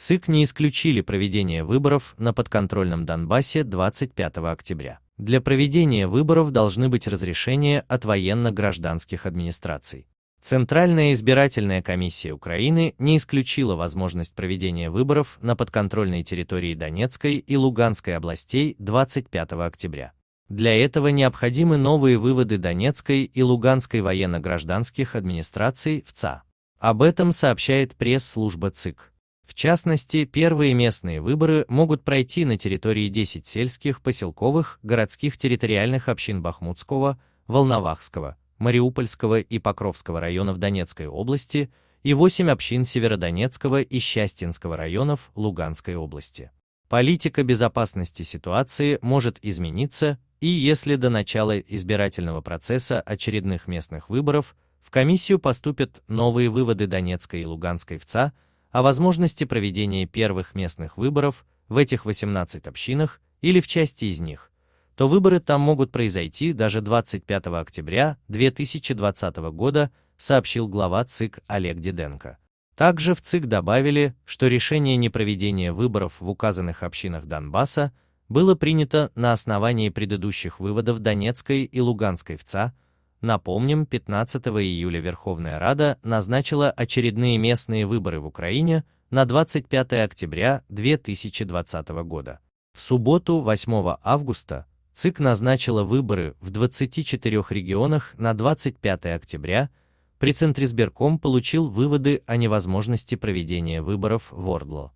ЦИК не исключили проведение выборов на подконтрольном Донбассе 25 октября. Для проведения выборов должны быть разрешения от военно-гражданских администраций. Центральная избирательная комиссия Украины не исключила возможность проведения выборов на подконтрольной территории Донецкой и Луганской областей 25 октября. Для этого необходимы новые выводы Донецкой и Луганской военно-гражданских администраций в ЦА. Об этом сообщает пресс-служба ЦИК. В частности, первые местные выборы могут пройти на территории 10 сельских, поселковых, городских территориальных общин Бахмутского, Волновахского, Мариупольского и Покровского районов Донецкой области и 8 общин Северодонецкого и Счастинского районов Луганской области. Политика безопасности ситуации может измениться, и если до начала избирательного процесса очередных местных выборов в комиссию поступят новые выводы Донецкой и Луганской ВЦА, о возможности проведения первых местных выборов в этих 18 общинах или в части из них, то выборы там могут произойти даже 25 октября 2020 года, сообщил глава ЦИК Олег Диденко. Также в ЦИК добавили, что решение непроведения выборов в указанных общинах Донбасса было принято на основании предыдущих выводов Донецкой и Луганской ВЦА, Напомним, 15 июля Верховная Рада назначила очередные местные выборы в Украине на 25 октября 2020 года. В субботу 8 августа ЦИК назначила выборы в 24 регионах на 25 октября, при Центризбирком получил выводы о невозможности проведения выборов в Ордло.